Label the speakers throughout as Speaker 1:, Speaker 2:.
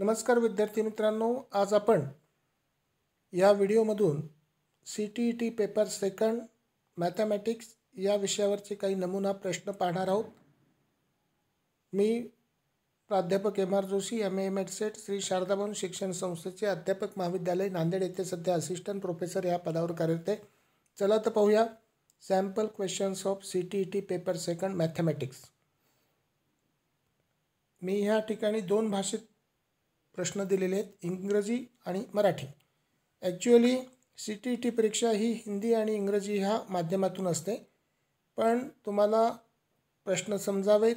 Speaker 1: नमस्कार विद्यार्थी मित्रांनो आज आपण या व्हिडिओमधून C T E T paper second mathematics या विषयावरचे काही नमुना प्रश्न पाहणार आहोत मी प्राध्यापक M R Joshi M M Ed SET Shri Sharadabhavan शिक्षण संस्थेचे अध्यापक महाविद्यालय नांदेड येथे सध्या असिस्टंट प्रोफेसर या पदावर कार्यरत आहे चला तर पाहूया sample questions of C T E T paper second mathematics मी ह्या ठिकाणी दोन भाषेत प्रश्न दिलेले आहेत इंग्रजी आणि Marathi actually C T T परीक्षा ही हिंदी आणि इंग्रजी ह्या माध्यमातून असते पण तुम्हाला प्रश्न समजावेत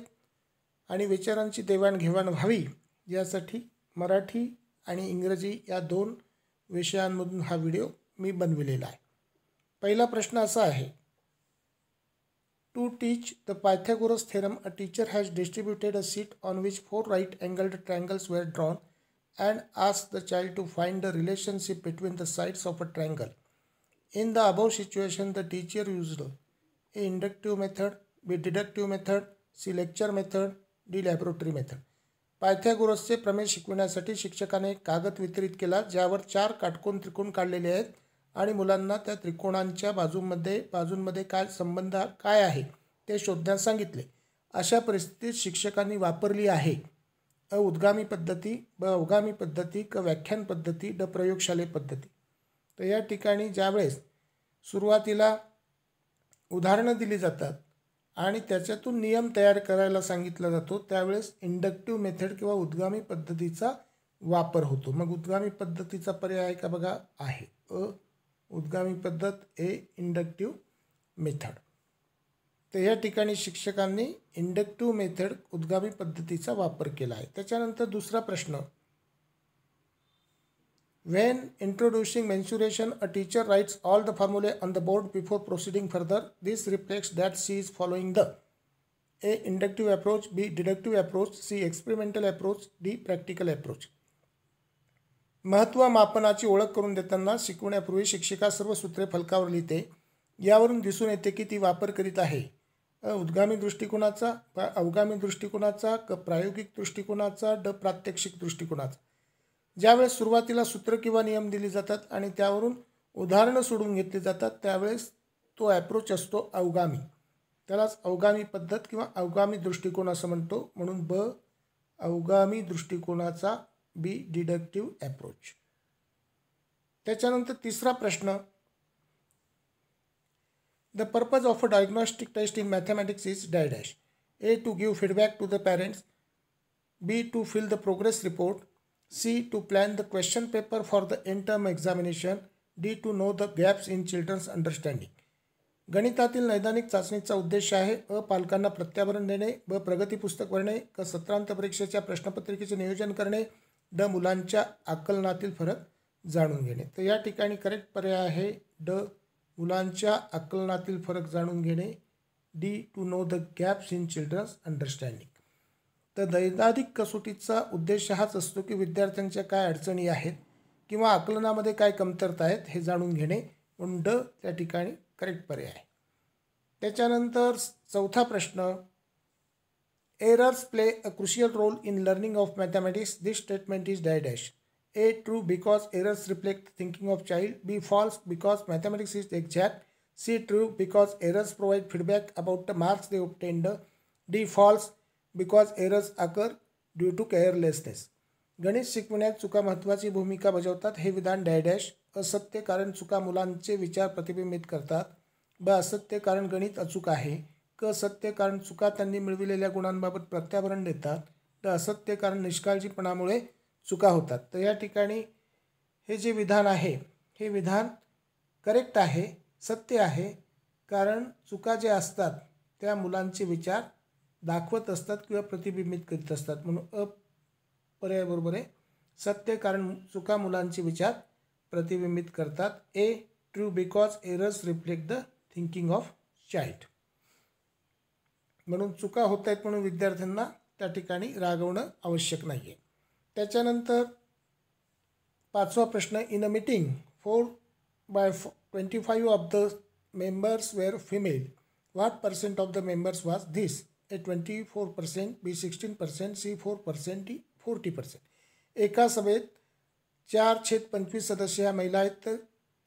Speaker 1: आणि विचारांची देवाणघेवाण व्हावी यासाठी मराठी आणि इंग्रजी या दोन विषयांमधून हा व्हिडिओ मी बनविलेला आहे पहिला प्रश्न असा आहे to teach the Pythagoras theorem a teacher has distributed a sheet on which four right angled triangles were drawn and ask the child to find the relationship between the sides of a triangle. In the above situation, the teacher used inductive method, B deductive method, C lecture method, D laboratory method पायथ्यागोरसचे प्रमेय शिकविण्यासाठी शिक्षकाने एक कागद वितरित केला ज्यावर चार काटकोन त्रिकोण काढलेले आहेत आणि मुलांना त्या त्रिकोणांच्या बाजूमध्ये बाजूंमध्ये काय संबंध काय आहे ते शोधण्यास सांगितले अशा परिस्थितीत शिक्षकांनी वापरली आहे उद्गामी पद्धती ब अवगामी पद्धती क व्याख्यान पद्धती ड प्रयोगशाले पद्धती तर या ठिकाणी ज्यावेळेस सुरुवातीला उदाहरणं दिली जातात आणि त्याच्यातून नियम तयार करायला सांगितला जातो त्यावेळेस इंडक्टिव्ह मेथड किंवा उद्गामी पद्धतीचा वापर होतो मग उद्गामी पद्धतीचा पर्याय का बघा आहे अ उद्गामी पद्धत ए इंडक्टिव्ह मेथड तर या ठिकाणी शिक्षकांनी इंडक्टिव्ह मेथड उद्गामी पद्धतीचा वापर केला आहे त्याच्यानंतर दुसरा प्रश्न when introducing mensuration a teacher writes all the formulae on the board before proceeding further this reflects that she is following the A inductive approach B deductive approach C experimental approach D practical approach महत्त्व मापनाची ओळख करून देताना शिकवण्यापूर्वी शिक्षिका सर्व सूत्रे फलकावर लिहिते यावरून दिसून येते की ती वापर करीत आहे उद्गामी दृष्टिकोनाचा अवगामी दृष्टिकोनाचा क प्रायोगिक दृष्टिकोनाचा ड प्रात्यक्षिक दृष्टिकोनाचा ज्यावेळेस सुरुवातीला सूत्र किंवा नियम दिले जातात आणि त्यावरून उदाहरणं सोडून घेतली जातात त्यावेळेस तो ॲप्रोच असतो अवगामी त्यालाच अवगामी पद्धत किंवा अवगामी दृष्टिकोन असं म्हणतो म्हणून ब अवगामी दृष्टिकोनाचा बी डिडक्टिव्ह ॲप्रोच त्याच्यानंतर तिसरा प्रश्न the purpose of a diagnostic test in mathematics is dash dash. A. To give feedback to the parents. B. To fill the progress report. C. To plan the question paper for the end D to know the gaps in children's understanding गणितातील नैदानिक चाचणीचा उद्देश आहे अ पालकांना प्रत्यावरण देणे ब प्रगती पुस्तक भरणे क सत्रांत परीक्षेच्या प्रश्नपत्रिकेचे नियोजन करणे ड मुलांच्या आकलनातील फरक जाणून घेणे तर या ठिकाणी करेक्ट पर्याय आहे ड मुलांच्या आकलनातील फरक जाणून घेणे D to know the gaps in children's understanding तर दैनादिक कसोटीचा उद्देश हाच असतो की विद्यार्थ्यांच्या काय अडचणी आहेत किंवा आकलनामध्ये काय कमतरता आहेत हे जाणून घेणे म्हणून ड त्या ठिकाणी करेक्ट पर्याय आहे त्याच्यानंतर चौथा प्रश्न errors play a crucial role in learning of mathematics this statement is dash A. True because errors reflect thinking of child. B. False because mathematics is exact. C. True because errors provide feedback about the marks they obtained. D. False because errors occur due to carelessness गणित शिकवण्यात चुका महत्त्वाची भूमिका बजावतात हे विधान डॅडॅश असत्य कारण चुका मुलांचे विचार प्रतिबिंबित करतात ब असत्य कारण गणित अचूक आहे क सत्य कारण चुका त्यांनी मिळविलेल्या गुणांबाबत प्रत्याभरण देतात ड असत्य कारण निष्काळजीपणामुळे चुका होतात तर या ठिकाणी हे जे विधान आहे हे विधान करेक्ट आहे सत्य आहे कारण चुका ज्या असतात त्या मुलांचे विचार दाखवत असतात किंवा प्रतिबिंबित करीत असतात म्हणून अप पर्यायबरोबर आहे सत्य कारण चुका मुलांचे विचार प्रतिबिंबित करतात A true because errors reflect the thinking of child म्हणून चुका होत आहेत म्हणून विद्यार्थ्यांना त्या ठिकाणी रागवणं आवश्यक नाही आहे त्याच्यानंतर पाचवा प्रश्न in a meeting four by four twenty five of the members were female percent of the members was this A twenty four percent B sixteen percent C four percent D forty percent एका सभेत चार छेद पंचवीस सदस्य ह्या महिला आहेत तर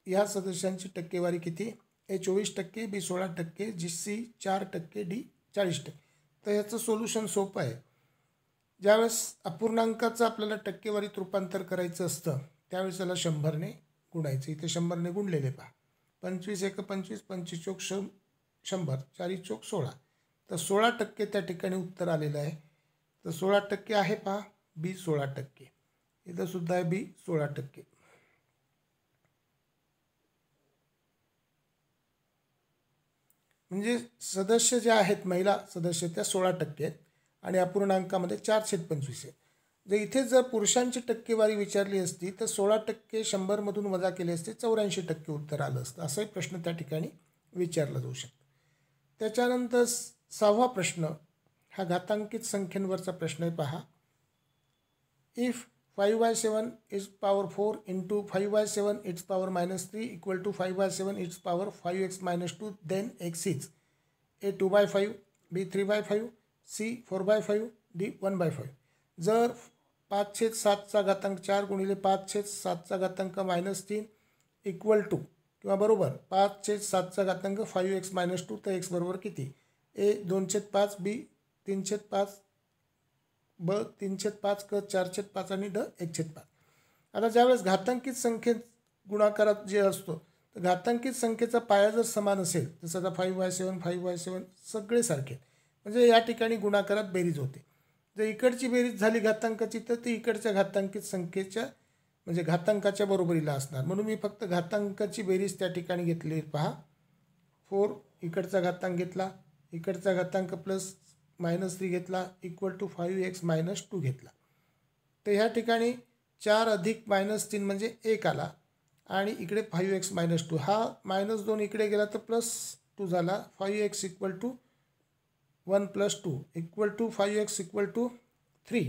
Speaker 1: ह्या सदस्यांची टक्केवारी किती ए चोवीस टक्के बी सोळा टक्के जी सी चार टक्के डी चाळीस टक्के तर ह्याचं सोल्युशन सोपं आहे ज्यावेळेस अपूर्णांकाचं आपल्याला टक्केवारीत रूपांतर करायचं असतं त्यावेळेस त्याला शंभरने गुणायचं इथे शंभरने गुणलेले पहा पंचवीस एक पंचवीस पंचवीस चोक शं शंभर चारी चोक सोळा तर सोळा टक्के त्या ठिकाणी उत्तर आलेलं आहे तर सोळा टक्के आहे पहा बी सोळा टक्के इथंसुद्धा आहे बी सोळा टक्के म्हणजे सदस्य ज्या आहेत महिला सदस्य त्या सोळा टक्के आहेत आणि अपूर्णांकामध्ये चार छेद पंचवीस आहे जर इथे जर पुरुषांची टक्केवारी विचारली असती तर सोळा टक्के शंभरमधून वजा केली असते चौऱ्याऐंशी टक्के उत्तर आलं असतं असाही प्रश्न त्या ठिकाणी विचारला जाऊ शकतो त्याच्यानंतर सहावा प्रश्न हा घातांकित संख्येवरचा प्रश्न आहे पहा if five by seven is power four into five by seven its power minus three equal to five by seven its power five X minus two then X is A two by five B three by five C four by five D one by five जर पाच छेद सातचा घातांक चार गुणिले पाच छेद सातचा घातांक मायनस तीन इक्वल टू किंवा बरोबर पाच छेद सातचा घातांक फाईव्ह एक्स मायनस टू तर एक्स बरोबर किती ए दोन छेद पाच बी तीन छेद पाच ब तीन छेद पाच क चार छेद पाच आणि ड एक छेद पाच आता ज्यावेळेस घातांकित संख्येत गुणाकारात जे असतो तर घातांकित संख्येचा पाया जर समान असेल जसं आता five by seven five by seven सगळे सारखे म्हणजे या ठिकाणी गुणाकारात बेरीज होते जर इकडची बेरीज झाली घातांकाची तर ती इकडच्या घातांकित संख्येच्या म्हणजे घातांकाच्या बरोबरीला असणार म्हणून मी फक्त घातांकाची बेरीज त्या ठिकाणी घेतली पहा फोर इकडचा घातांक घेतला इकडचा घातांक प्लस मायनस थ्री घेतला equal to five X minus two घेतला तर ह्या ठिकाणी चार अधिक मायनस तीन म्हणजे एक आला आणि इकडे फाईव्ह एक्स मायनस टू हा मायनस दोन इकडे गेला तर प्लस टू झाला five X equal to one plus two equal to five X equal to three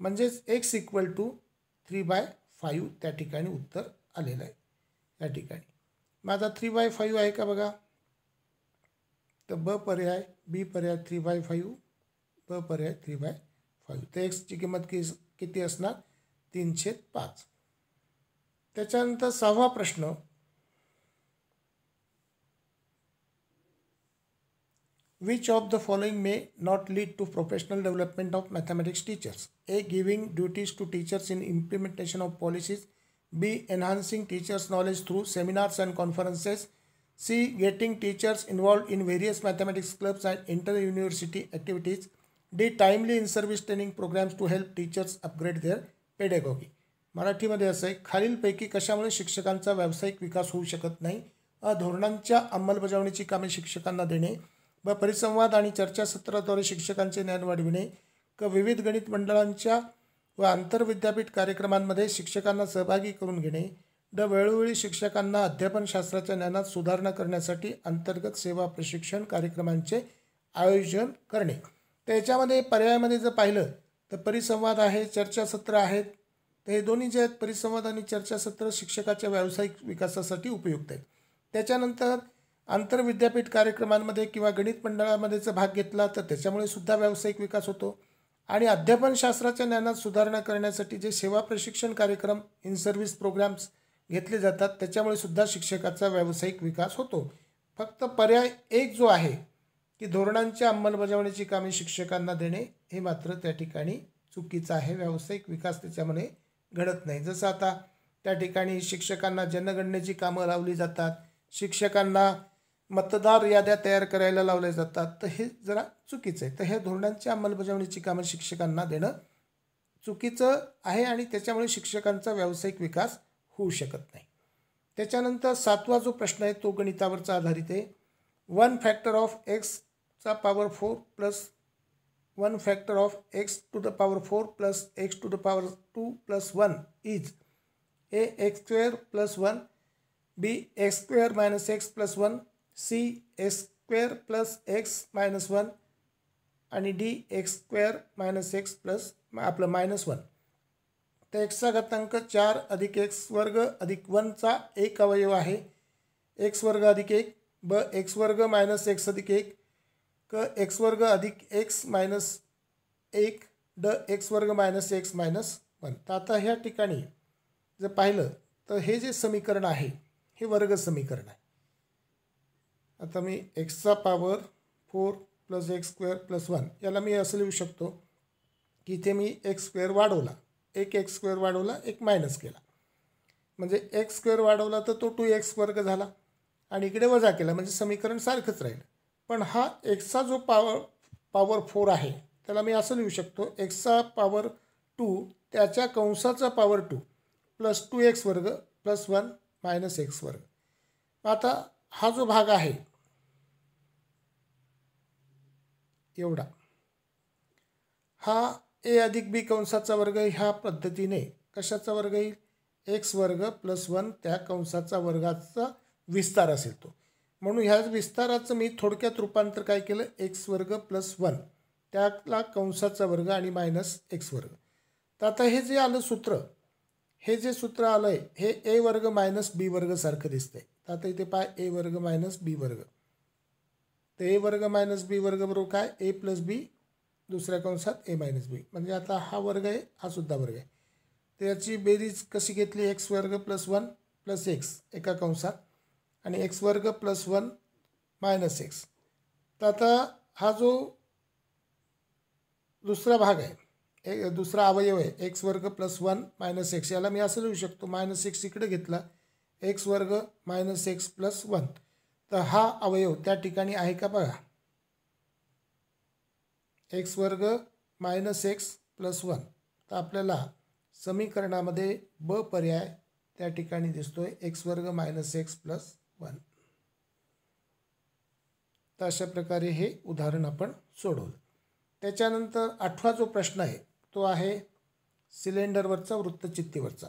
Speaker 1: म्हणजेच X equal to three by five त्या ठिकाणी उत्तर आलेलं आहे त्या ठिकाणी मग आता थ्री बाय फाईव्ह आहे का बघा तर ब पर्याय बी पर्याय थ्री बाय फाईव्ह ब पर्याय थ्री बाय फाईव्ह तर एक्सची किंमत कि किती असणार तीनशे पाच त्याच्यानंतर सहावा प्रश्न which of the following may not lead to professional development of mathematics teachers A giving duties to teachers in implementation of policies B enhancing teachers knowledge through seminars and conferences C getting teachers involve in various mathematics clubs and inter university activities D timely in service training programmes to help teachers upgrade their pedagogy मराठीमध्ये असं आहे खालीलपैकी कशामुळे शिक्षकांचा व्यावसायिक विकास होऊ शकत नाही अ धोरणांच्या अंमलबजावणीची कामे शिक्षकांना देणे व परिसंवाद आणि चर्चासत्राद्वारे शिक्षकांचे ज्ञान वाढविणे क विविध गणित मंडळांच्या व आंतरविद्यापीठ कार्यक्रमांमध्ये शिक्षकांना सहभागी करून घेणे द वेळोवेळी शिक्षकांना अध्यापनशास्त्राच्या ज्ञानात सुधारणा करण्यासाठी अंतर्गत सेवा प्रशिक्षण कार्यक्रमांचे आयोजन करणे तर याच्यामध्ये पर्यायामध्ये जर पाहिलं तर परिसंवाद आहे चर्चासत्र आहेत तर हे दोन्ही जे आहेत परिसंवाद आणि चर्चासत्र शिक्षकाच्या व्यावसायिक विकासासाठी उपयुक्त आहेत त्याच्यानंतर आंतरविद्यापीठ कार्यक्रमांमध्ये किंवा गणित मंडळामध्ये जर भाग घेतला तर त्याच्यामुळे सुद्धा व्यावसायिक विकास होतो आणि अध्यापनशास्त्राच्या ज्ञानात सुधारणा करण्यासाठी जे सेवा प्रशिक्षण कार्यक्रम इन सर्व्हिस प्रोग्राम्स घेतले जातात त्याच्यामुळे सुद्धा शिक्षकाचा व्यावसायिक विकास होतो फक्त पर्याय एक जो आहे की धोरणांच्या अंमलबजावणीची कामे शिक्षकांना देणे हे मात्र त्या ठिकाणी चुकीचं आहे व्यावसायिक विकास त्याच्यामध्ये घडत नाही जसं आता त्या ठिकाणी शिक्षकांना जनगणनेची कामं लावली जातात शिक्षकांना मतदार याद्या तयार करायला लावल्या जातात तर हे जरा चुकीचं आहे तर ह्या धोरणांच्या अंमलबजावणीची कामं शिक्षकांना देणं चुकीचं आहे आणि त्याच्यामुळे शिक्षकांचा व्यावसायिक विकास होऊ शकत नाही त्याच्यानंतर सातवा जो प्रश्न आहे तो गणितावरचा आधारित आहे वन फॅक्टर ऑफ एक्सचा power four plus one factor of X to the power four plus X to the power two plus one is A X square plus one B X square minus X plus one C X square plus X minus one आणि D X square minus X plus आपलं minus one तर एक्सचा घातांक चार अधिक x वर्ग अधिक वनचा एक अवयव आहे एक्स वर्ग अधिक एक ब एक्स वर्ग मायनस एक्स अधिक एक क एक्स वर्ग अधिक एक्स मायनस एक ड एक्स वर्ग मायनस एक्स मायनस वन तर आता ह्या ठिकाणी जर पाहिलं तर हे जे समीकरण आहे हे वर्ग समीकरण आहे आता मी एक्सचा power four plus X square plus one याला मी असं लिहू शकतो की इथे मी एक्स स्क्वेअर वाढवला एक एक्स स्क्वेअर वाढवला एक मायनस केला म्हणजे एक्स स्क्वेअर वाढवला तर तो टू एक्स वर्ग झाला आणि इकडे वजा केला म्हणजे समीकरण सारखंच राहील पण हा एक्सचा जो पावर पॉवर फोर आहे त्याला मी असं लिहू शकतो एक्सचा पॉवर टू त्याच्या कंसाचा power two plus two X वर्ग प्लस वन मायनस एक्स वर्ग आता हा जो भाग आहे एवढा हा ए अधिक बी कंसाचा वर्ग ह्या पद्धतीने कशाचा वर्ग येईल एक्स वर्ग प्लस वन त्या कंसाचा वर्गाचा विस्तार असेल तो म्हणून ह्या विस्ताराचं मी थोडक्यात रूपांतर काय केलं एक्स वर्ग प्लस वन त्याला कंसाचा वर्ग आणि मायनस एक्स वर्ग तर आता हे जे आलं सूत्र हे जे सूत्र आलं आहे हे ए वर्ग मायनस बी वर्गसारखं दिसतंय तर आता इथे पाय ए वर्ग मायनस बी वर्ग तर ए वर्ग मायनस बी वर्ग बरोबर काय ए प्लस बी दुसऱ्या कंसात ए मायनस बी म्हणजे आता हा वर्ग आहे हा सुद्धा वर्ग आहे तर याची बेरीज कशी घेतली एक्स वर्ग प्लस वन प्लस एक्स एका कंसात आणि एक्स वर्ग प्लस वन मायनस एक्स तर आता हा जो दुसरा भाग आहे ए दुसरा अवयव आहे एक्स वर्ग प्लस वन मायनस एक्स याला मी असं लिहू शकतो मायनस एक्स इकडे घेतला एक्स वर्ग मायनस एक्स प्लस वन तर हा अवयव त्या ठिकाणी आहे का बघा एक्स वर्ग मायनस एक्स प्लस वन तर आपल्याला समीकरणामध्ये ब पर्याय त्या ठिकाणी दिसतो आहे एक्स वर्ग मायनस एक्स प्लस वन तर अशा प्रकारे हे उदाहरण आपण सोडवलं त्याच्यानंतर आठवा जो प्रश्न आहे तो आहे सिलेंडरवरचा वृत्तचित्तीवरचा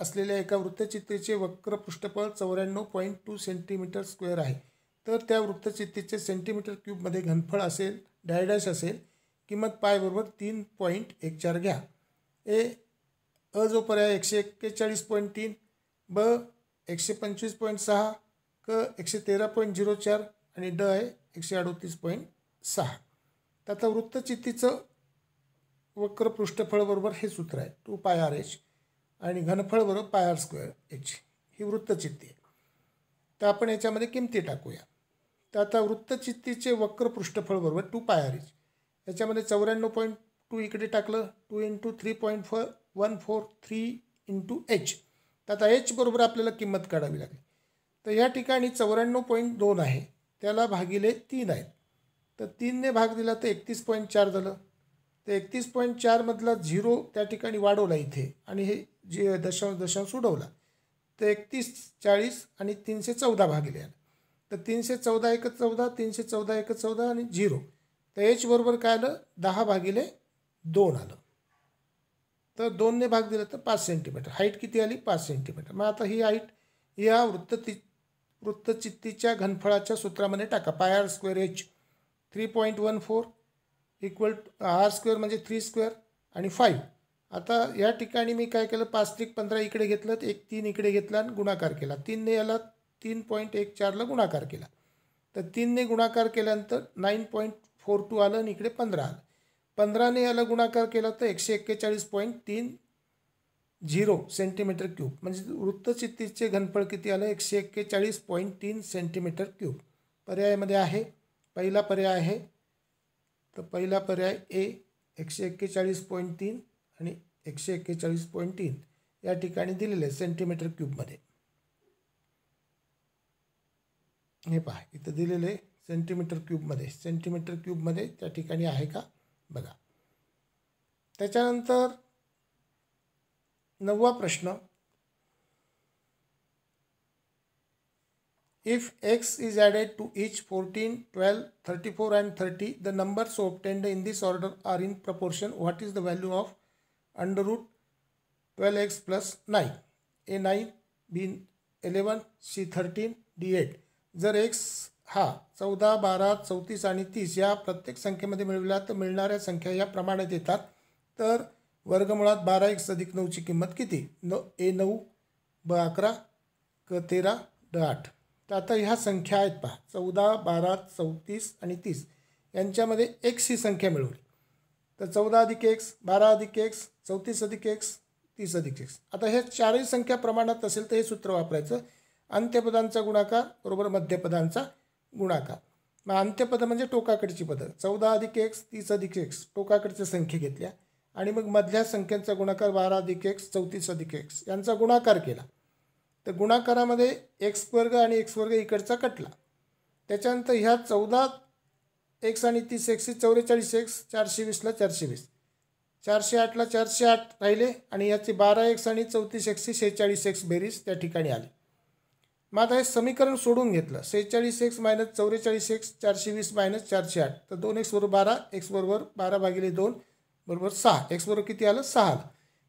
Speaker 1: असलेल्या एका वृत्तचित्रेचे वक्र पृष्ठफळ चौऱ्याण्णव पॉईंट टू सेंटीमीटर स्क्वेअर आहे तर त्या वृत्तचित्रेचे सेंटीमीटर क्यूबमध्ये घनफळ असेल डायडॅश असेल किंमत पायबरोबर तीन पॉईंट एक चार घ्या ए अ जो पर्याय एकशे एक्केचाळीस पॉईंट तीन ब एकशे पंचवीस पॉईंट सहा क एकशे तेरा पॉईंट झिरो चार आणि ड आहे एकशे अडोतीस पॉईंट सहा तर आता वृत्तचित्तीचं वक्र पृष्ठफळ बरोबर हे सूत्र आहे टू पाय आर एच आणि घनफळ बरोबर पाय आर स्क्वेअर याची ही वृत्तचित्ती आहे तर आपण याच्यामध्ये किमती टाकूया तर आता वृत्तचित्तीचे वक्र पृष्ठफळ बरोबर टू पाय आर इच याच्यामध्ये चौऱ्याण्णव पॉईंट टू इकडे टाकलं two into three point four one four three into H तर आता एच बरोबर आपल्याला किंमत काढावी लागेल तर ह्या ठिकाणी चौऱ्याण्णव पॉईंट दोन आहे त्याला भागिले तीन आहेत तर तीनने भाग दिला तर एकतीस पॉईंट चार झालं तर एकतीस पॉईंट चारमधला झिरो त्या ठिकाणी वाढवला इथे आणि हे जे दशांश दशांश उडवला तर एकतीस चाळीस आणि तीनशे चौदा भागिले आला तर तीनशे चौदा एक चौदा तीनशे चौदा एक चौदा आणि झिरो तर एच बरोबर काय आलं दहा भागिले दोन आलं तर दोनने भाग दिला तर पाच सेंटीमीटर हाईट किती आली पाच सेंटीमीटर मग आता ही हाईट या वृत्त वृत्तचित्तीच्या घनफळाच्या सूत्रामध्ये टाका pi R square H three point one four equal R square म्हणजे थ्री स्क्वेअर आणि फाईव्ह आता या ठिकाणी मी काय केलं पाच तीक पंधरा इकडे घेतलं एक तीन इकडे घेतला आणि गुणाकार केला तीनने याला तीन पॉईंट एक चारला गुणाकार केला तर तीनने गुणाकार केल्यानंतर नाईन पॉईंट फोर टू आलं आणि इकडे पंधरा आलं पंधराने याला गुणाकार केला तर एकशे एक्केचाळीस पॉईंट तीन झिरो सेंटीमीटर क्यूब म्हणजे वृत्तचित्तीचे घनफळ किती आलं एकशे एक्केचाळीस पॉईंट तीन सेंटीमीटर क्यूब पर्यायामध्ये आहे पहिला पर्याय आहे तर पहिला पर्याय ए एकशे एक्केचाळीस पॉईंट तीन आणि एकशे एक्केचाळीस पॉईंट तीन या ठिकाणी दिलेले सेंटीमीटर क्यूबमध्ये हे पहा इथं दिलेले सेंटीमीटर क्यूबमध्ये सेंटीमीटर क्यूबमध्ये त्या ठिकाणी आहे का बघा त्याच्यानंतर नववा प्रश्न if X is added to each fourteen twelve thirty four and thirty the numbers obtained in this order are in proportion what is the value of under root twelve X plus nine A nine B eleven C thirteen D eight जर X हा चौदा बारा चौतीस आणि तीस या प्रत्येक संख्येमध्ये मिळवल्या तर मिळणाऱ्या संख्या या प्रमाणात येतात तर वर्गमुळात बारा एक्स अधिक नऊची किंमत किती न ए नऊ ब अकरा क तेरा ड आठ तर आता ह्या संख्या आहेत पहा चौदा बारा चौतीस आणि तीस यांच्यामध्ये एक्स ही संख्या मिळवली तर चौदा अधिक एक्स बारा अधिक एक्स चौतीस अधिक एक्स तीस अधिक एक्स आता हे चारही संख्या प्रमाणात असेल तर हे सूत्र वापरायचं अंत्यपदांचा गुणाकार बरोबर मध्यपदांचा गुणाकार मग अंत्यपदं म्हणजे टोकाकडची पदं चौदा अधिक एक्स तीस अधिक एक्स टोकाकडच्या संख्या घेतल्या आणि मग मधल्या संख्यांचा गुणाकार बारा अधिक एक्स चौतीस अधिक एक्स यांचा गुणाकार केला तर गुणाकारामध्ये एक्स वर्ग आणि एक्स वर्ग इकडचा कटला त्याच्यानंतर ह्या चौदा एक्स आणि तीस एकशे चौवेचाळीस एक्स चारशे वीसला चारशे वीस चारशे आठला चारशे आठ राहिले आणि याचे बारा एक्स आणि चौतीस एकशे शेहेचाळीस एक्स बेरीज त्या ठिकाणी आले मग आता हे समीकरण सोडून घेतलं शेहेचाळीस एक्स मायनस चौवेचाळीस एक्स चारशे वीस मायनस चारशे आठ तर दोन एक्स बरोबर बारा एक्स बरोबर बारा भागिले दोन बरोबर सहा एक्स बरोबर किती आलं सहा आलं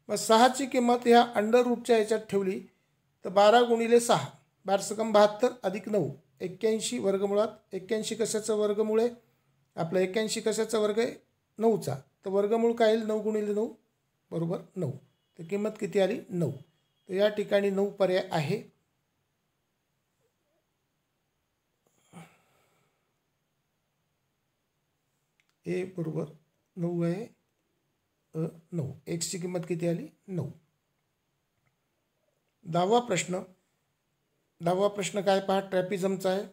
Speaker 1: मग सहाची किंमत ह्या अंडर रूटच्या याच्यात ठेवली तर बारा गुणिले सहा बारसकम बहात्तर अधिक नऊ एक्क्याऐंशी वर्गमुळात एक्क्याऐंशी कशाचं वर्गमुळे आपला एक्क्याऐंशी कशाचा वर्ग आहे नऊचा तर वर्गमूळ काय येईल नऊ गुणिले नऊ बरोबर नऊ तर किंमत किती आली नऊ तर या ठिकाणी नऊ पर्याय आहे ए बरोबर नऊ आहे नऊ एक्सची किंमत किती आली नऊ दहावा प्रश्न दहावा प्रश्न काय पहा ट्रॅपिझमचा आहे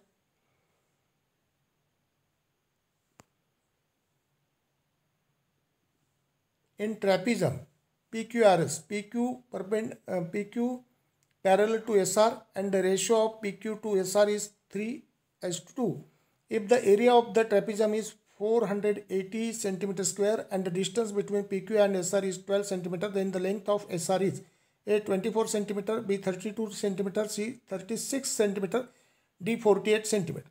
Speaker 1: in trapezium P Q R S P Q perpend P Q parallel to S R and the of P Q to S R is three is two if the area of the trapezium is four hundred eighty centimetre square and the distance between P Q and S R is twelve centimetre then the length of S R is A twenty four centimetre B thirty two centimetre C thirty six centimetre D forty eight centimetre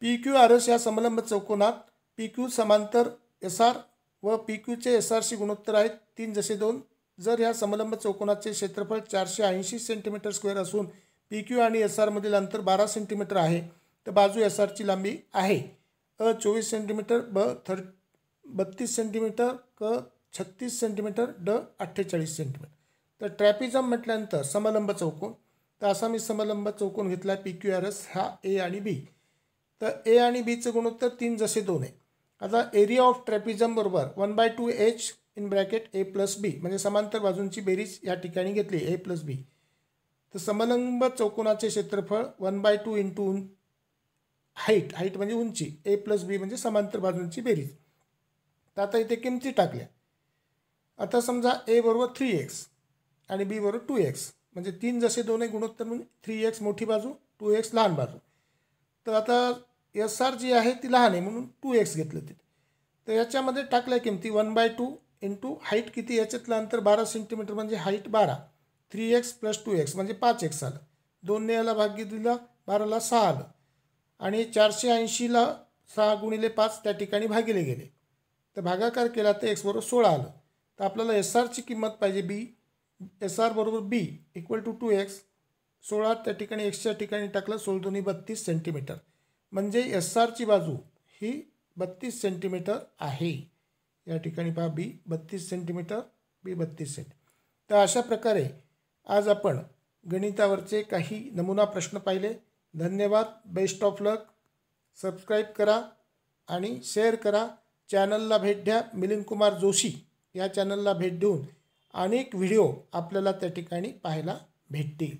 Speaker 1: P Q R S या समलंब चौकोनात P Q समांतर S R व P क्यूचे S R सी गुणोत्तर आहेत तीन जसे दोन जर ह्या समलंब चौकोनाचे क्षेत्रफळ चारशे ऐंशी सेंटीमीटर स्क्वेअर असून पी क्यू आणि एस आरमधील अंतर बारा सेंटीमीटर आहे तर बाजू एस आरची लांबी आहे अ चोवीस सेंटीमीटर ब थर् बत्तीस सेंटीमीटर क छत्तीस सेंटीमीटर ड अठ्ठेचाळीस सेंटीमीटर तर ट्रॅपिझम म्हटल्यानंतर समलंब चौकोन तर असा मी समलंब चौकोन घेतला आहे पी क्यू आर एस हा ए आणि बी तर ए आणि बीचं गुणोत्तर तीन जसे दोन आहे आता एरिया ऑफ ट्रॅपिझम बरोबर one by two H in bracket A plus B म्हणजे समांतर बाजूंची बेरीज या ठिकाणी घेतली ए प्लस बी तर समलंब चौकोनाचे क्षेत्रफळ one by two into height height म्हणजे उंची ए प्लस बी म्हणजे समांतर बाजूंची बेरीज तर आता इथे किमती टाकल्या आता समजा ए बरोबर थ्री एक्स आणि बी बरोबर टू एक्स म्हणजे तीन जसे दोनही गुणोत्तर म्हणून थ्री एक्स मोठी बाजू टू एक्स लहान बाजू तर आता एस आर जी आहे ती लहान आहे म्हणून टू एक्स घेतलं ते तर याच्यामध्ये टाकल्या किमती one by two into height किती याच्यातलं अंतर बारा सेंटीमीटर म्हणजे हाईट बारा three x plus two x म्हणजे पाच एक्स आलं दोनने याला भाग्य दिलं बाराला सहा आलं आणि चारशे ऐंशीला सहा गुणिले पाच त्या ठिकाणी भागिले गेले तर भागाकार केला तर एक्सबरोबर सोळा आलं तर आपल्याला एस आरची किंमत पाहिजे बी एस आर बरोबर B equal to two x सोळा त्या ठिकाणी एक्सच्या ठिकाणी टाकलं सोळा दोन्ही बत्तीस सेंटीमीटर म्हणजे एस आरची बाजू ही बत्तीस सेंटीमीटर आहे या ठिकाणी पहा बी बत्तीस सेंटीमीटर बी बत्तीस सेंटी तर अशा प्रकारे आज आपण गणितावरचे काही नमुना प्रश्न पाहिले धन्यवाद बेस्ट ऑफ लक सबस्क्राईब करा आणि शेअर करा चॅनलला भेट द्या मिलिंद कुमार जोशी या चॅनलला भेट देऊन अनेक व्हिडिओ आपल्याला त्या ठिकाणी पाहायला भेटतील